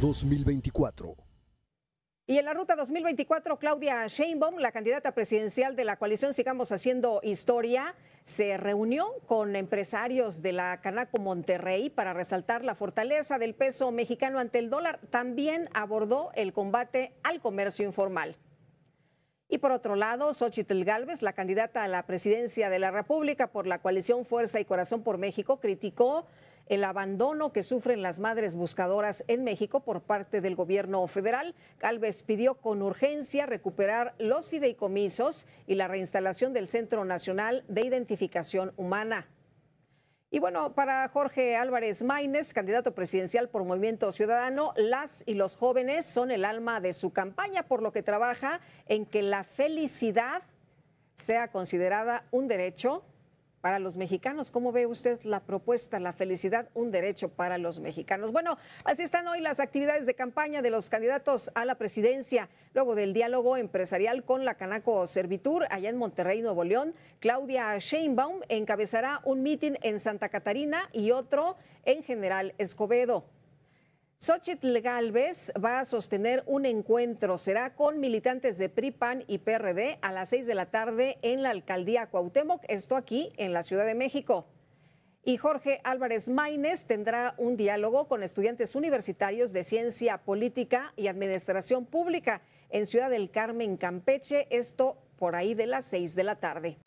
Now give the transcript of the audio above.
2024. Y en la ruta 2024, Claudia Sheinbaum, la candidata presidencial de la coalición Sigamos Haciendo Historia, se reunió con empresarios de la Canaco Monterrey para resaltar la fortaleza del peso mexicano ante el dólar. También abordó el combate al comercio informal. Y por otro lado, Xochitl Gálvez, la candidata a la presidencia de la República por la coalición Fuerza y Corazón por México, criticó el abandono que sufren las madres buscadoras en México por parte del gobierno federal. Galvez pidió con urgencia recuperar los fideicomisos y la reinstalación del Centro Nacional de Identificación Humana. Y bueno, para Jorge Álvarez Maínez, candidato presidencial por Movimiento Ciudadano, las y los jóvenes son el alma de su campaña, por lo que trabaja en que la felicidad sea considerada un derecho para los mexicanos. ¿Cómo ve usted la propuesta, la felicidad, un derecho para los mexicanos? Bueno, así están hoy las actividades de campaña de los candidatos a la presidencia, luego del diálogo empresarial con la Canaco Servitur allá en Monterrey, Nuevo León. Claudia Sheinbaum encabezará un mitin en Santa Catarina y otro en General Escobedo. Xochitl Galvez va a sostener un encuentro. Será con militantes de PRIPAN y PRD a las 6 de la tarde en la alcaldía Cuauhtémoc, esto aquí en la Ciudad de México. Y Jorge Álvarez Maínez tendrá un diálogo con estudiantes universitarios de Ciencia Política y Administración Pública en Ciudad del Carmen, Campeche, esto por ahí de las 6 de la tarde.